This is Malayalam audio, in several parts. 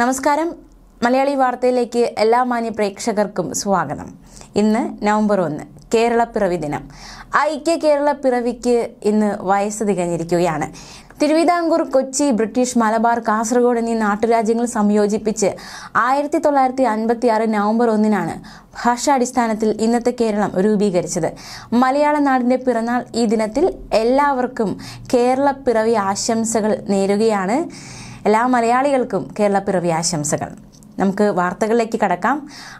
നമസ്കാരം മലയാളി വാർത്തയിലേക്ക് എല്ലാ മാന്യ പ്രേക്ഷകർക്കും സ്വാഗതം ഇന്ന് നവംബർ ഒന്ന് കേരള പിറവി ദിനം ഐക്യ കേരള പിറവിക്ക് ഇന്ന് വയസ്സ് തികഞ്ഞിരിക്കുകയാണ് തിരുവിതാംകൂർ കൊച്ചി ബ്രിട്ടീഷ് മലബാർ കാസർഗോഡ് എന്നീ നാട്ടുരാജ്യങ്ങൾ സംയോജിപ്പിച്ച് ആയിരത്തി തൊള്ളായിരത്തി അൻപത്തി ആറ് നവംബർ ഒന്നിനാണ് ഭാഷാടിസ്ഥാനത്തിൽ ഇന്നത്തെ കേരളം രൂപീകരിച്ചത് മലയാള നാടിൻ്റെ പിറന്നാൾ ഈ ദിനത്തിൽ എല്ലാവർക്കും കേരള പിറവി ആശംസകൾ നേരുകയാണ് എല്ലാ മലയാളികൾക്കും കേരളപ്പിറവി ആശംസകൾ നമുക്ക് വാർത്തകളിലേക്ക് കടക്കാം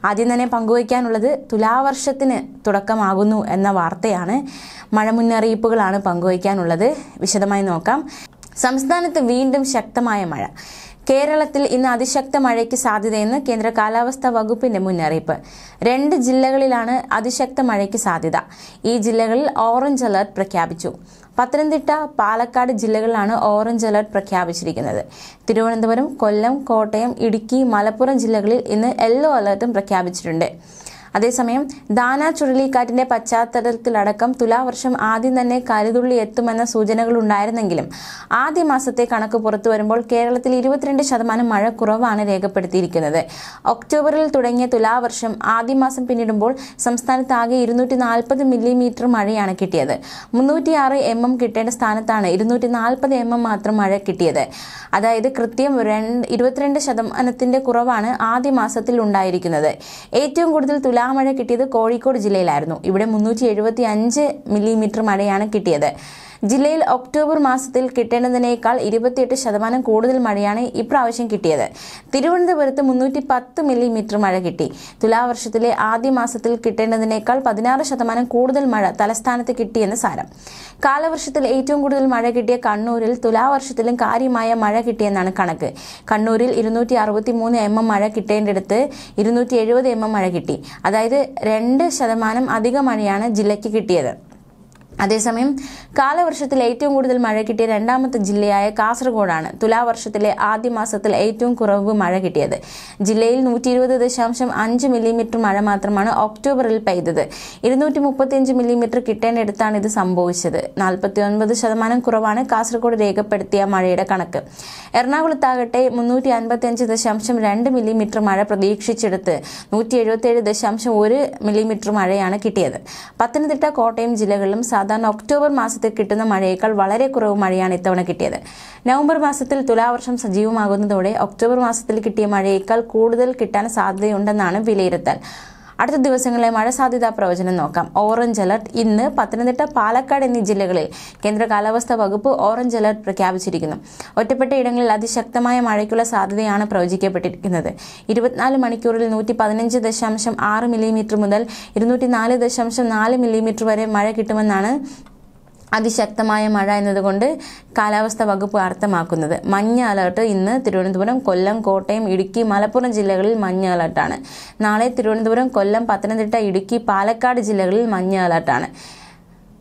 ആദ്യം തന്നെ പങ്കുവയ്ക്കാനുള്ളത് തുലാവർഷത്തിന് തുടക്കമാകുന്നു എന്ന വാർത്തയാണ് മഴ മുന്നറിയിപ്പുകളാണ് പങ്കുവയ്ക്കാനുള്ളത് വിശദമായി നോക്കാം സംസ്ഥാനത്ത് വീണ്ടും ശക്തമായ മഴ കേരളത്തിൽ ഇന്ന് അതിശക്ത മഴയ്ക്ക് സാധ്യതയെന്ന് കേന്ദ്ര കാലാവസ്ഥാ വകുപ്പിന്റെ മുന്നറിയിപ്പ് രണ്ട് ജില്ലകളിലാണ് അതിശക്ത മഴയ്ക്ക് സാധ്യത ഈ ജില്ലകളിൽ ഓറഞ്ച് അലർട്ട് പ്രഖ്യാപിച്ചു പത്തനംതിട്ട പാലക്കാട് ജില്ലകളിലാണ് ഓറഞ്ച് അലർട്ട് പ്രഖ്യാപിച്ചിരിക്കുന്നത് തിരുവനന്തപുരം കൊല്ലം കോട്ടയം ഇടുക്കി മലപ്പുറം ജില്ലകളിൽ ഇന്ന് യെല്ലോ അലർട്ടും പ്രഖ്യാപിച്ചിട്ടുണ്ട് അതേസമയം ദാന ചുഴലിക്കാറ്റിന്റെ പശ്ചാത്തലത്തിലടക്കം തുലാവർഷം ആദ്യം തന്നെ കരുതുള്ളി എത്തുമെന്ന ഉണ്ടായിരുന്നെങ്കിലും ആദ്യ മാസത്തെ കണക്ക് പുറത്തു വരുമ്പോൾ കേരളത്തിൽ ഇരുപത്തിരണ്ട് ശതമാനം മഴ കുറവാണ് രേഖപ്പെടുത്തിയിരിക്കുന്നത് ഒക്ടോബറിൽ തുടങ്ങിയ തുലാവർഷം ആദ്യ മാസം പിന്നിടുമ്പോൾ സംസ്ഥാനത്ത് ആകെ ഇരുന്നൂറ്റി നാൽപ്പത് മില്ലിമീറ്റർ മഴയാണ് കിട്ടിയത് മുന്നൂറ്റിയാറ് എം എം കിട്ടേണ്ട സ്ഥാനത്താണ് ഇരുന്നൂറ്റി നാൽപ്പത് എം എം മാത്രം മഴ കിട്ടിയത് അതായത് കൃത്യം രണ്ട് ഇരുപത്തിരണ്ട് ശതമാനത്തിന്റെ കുറവാണ് ആദ്യ മാസത്തിൽ ഉണ്ടായിരിക്കുന്നത് ഏറ്റവും കൂടുതൽ തുലാ തുലാമഴ കിട്ടിയത് കോഴിക്കോട് ജില്ലയിലായിരുന്നു ഇവിടെ മുന്നൂറ്റി എഴുപത്തി അഞ്ച് മില്ലിമീറ്റർ മഴയാണ് കിട്ടിയത് ജില്ലയിൽ ഒക്ടോബർ മാസത്തിൽ കിട്ടേണ്ടതിനേക്കാൾ ഇരുപത്തിയെട്ട് ശതമാനം കൂടുതൽ മഴയാണ് ഇപ്രാവശ്യം കിട്ടിയത് തിരുവനന്തപുരത്ത് മുന്നൂറ്റി പത്ത് മില്ലിമീറ്റർ മഴ കിട്ടി തുലാവർഷത്തിലെ ആദ്യ മാസത്തിൽ കിട്ടേണ്ടതിനേക്കാൾ പതിനാറ് ശതമാനം കൂടുതൽ മഴ തലസ്ഥാനത്ത് കിട്ടിയെന്ന് സാരം കാലവർഷത്തിൽ ഏറ്റവും കൂടുതൽ മഴ കിട്ടിയ കണ്ണൂരിൽ തുലാവർഷത്തിലും കാര്യമായ മഴ കിട്ടിയെന്നാണ് കണക്ക് കണ്ണൂരിൽ ഇരുന്നൂറ്റി അറുപത്തി മൂന്ന് എം എം മഴ കിട്ടേണ്ടിടത്ത് ഇരുന്നൂറ്റി എഴുപത് എം എം മഴ കിട്ടി അതായത് രണ്ട് ശതമാനം അധിക മഴയാണ് ജില്ലയ്ക്ക് കിട്ടിയത് അതേസമയം കാലവർഷത്തിൽ ഏറ്റവും കൂടുതൽ മഴ കിട്ടിയ രണ്ടാമത്തെ ജില്ലയായ കാസർഗോഡാണ് തുലാവർഷത്തിലെ ആദ്യ മാസത്തിൽ ഏറ്റവും കുറവ് മഴ കിട്ടിയത് ജില്ലയിൽ നൂറ്റി ഇരുപത് ദശാംശം അഞ്ച് മില്ലിമീറ്റർ മഴ മാത്രമാണ് ഒക്ടോബറിൽ പെയ്തത് ഇരുന്നൂറ്റി മുപ്പത്തിയഞ്ച് മില്ലിമീറ്റർ കിട്ടേണ്ടടുത്താണ് ഇത് സംഭവിച്ചത് നാൽപ്പത്തി ഒൻപത് ശതമാനം കുറവാണ് കാസർഗോഡ് രേഖപ്പെടുത്തിയ മഴയുടെ കണക്ക് എറണാകുളത്താകട്ടെ മുന്നൂറ്റി അൻപത്തിയഞ്ച് ദശാംശം രണ്ട് മില്ലിമീറ്റർ മഴ പ്രതീക്ഷിച്ചെടുത്ത് നൂറ്റി ഏഴ് ദശാംശം ഒരു മില്ലിമീറ്റർ മഴയാണ് കിട്ടിയത് പത്തനംതിട്ട കോട്ടയം ജില്ലകളിലും സാധാരണ ഒക്ടോബർ മാസത്തിൽ കിട്ടുന്ന മഴയേക്കാൾ വളരെ കുറവ് മഴയാണ് ഇത്തവണ കിട്ടിയത് നവംബർ മാസത്തിൽ തുലാവർഷം സജീവമാകുന്നതോടെ ഒക്ടോബർ മാസത്തിൽ കിട്ടിയ മഴയേക്കാൾ കൂടുതൽ കിട്ടാൻ സാധ്യതയുണ്ടെന്നാണ് വിലയിരുത്തൽ അടുത്ത ദിവസങ്ങളിലെ മഴ സാധ്യതാ പ്രവചനം നോക്കാം ഓറഞ്ച് അലർട്ട് ഇന്ന് പത്തനംതിട്ട പാലക്കാട് എന്നീ ജില്ലകളിൽ കേന്ദ്ര കാലാവസ്ഥാ വകുപ്പ് ഓറഞ്ച് അലർട്ട് പ്രഖ്യാപിച്ചിരിക്കുന്നു ഒറ്റപ്പെട്ട ഇടങ്ങളിൽ അതിശക്തമായ മഴയ്ക്കുള്ള സാധ്യതയാണ് പ്രവചിക്കപ്പെട്ടിരിക്കുന്നത് ഇരുപത്തിനാല് മണിക്കൂറിൽ നൂറ്റി പതിനഞ്ച് ദശാംശം ആറ് മില്ലിമീറ്റർ മുതൽ ഇരുന്നൂറ്റി നാല് ദശാംശം നാല് മില്ലിമീറ്റർ വരെ മഴ കിട്ടുമെന്നാണ് അതിശക്തമായ മഴ എന്നതുകൊണ്ട് കാലാവസ്ഥ വകുപ്പ് അർത്ഥമാക്കുന്നത് മഞ്ഞ അലർട്ട് ഇന്ന് തിരുവനന്തപുരം കൊല്ലം കോട്ടയം ഇടുക്കി മലപ്പുറം ജില്ലകളിൽ മഞ്ഞ അലർട്ടാണ് നാളെ തിരുവനന്തപുരം കൊല്ലം പത്തനംതിട്ട ഇടുക്കി പാലക്കാട് ജില്ലകളിൽ മഞ്ഞ അലർട്ടാണ്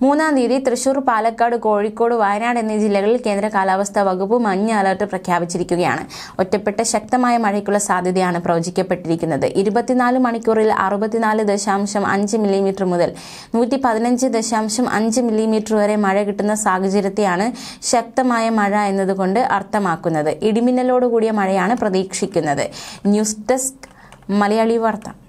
മൂന്നാം തീയതി തൃശൂർ പാലക്കാട് കോഴിക്കോട് വയനാട് എന്നീ ജില്ലകളിൽ കേന്ദ്ര കാലാവസ്ഥാ വകുപ്പ് മഞ്ഞ അലർട്ട് പ്രഖ്യാപിച്ചിരിക്കുകയാണ് ഒറ്റപ്പെട്ട ശക്തമായ മഴയ്ക്കുള്ള സാധ്യതയാണ് പ്രവചിക്കപ്പെട്ടിരിക്കുന്നത് ഇരുപത്തിനാല് മണിക്കൂറിൽ അറുപത്തിനാല് ദശാംശം അഞ്ച് മില്ലിമീറ്റർ മുതൽ നൂറ്റി പതിനഞ്ച് ദശാംശം അഞ്ച് മില്ലിമീറ്റർ വരെ മഴ കിട്ടുന്ന സാഹചര്യത്തെയാണ് ശക്തമായ മഴ എന്നതുകൊണ്ട് അർത്ഥമാക്കുന്നത് ഇടിമിന്നലോടുകൂടിയ മഴയാണ് പ്രതീക്ഷിക്കുന്നത് ന്യൂസ് ഡെസ്ക് മലയാളി വാർത്ത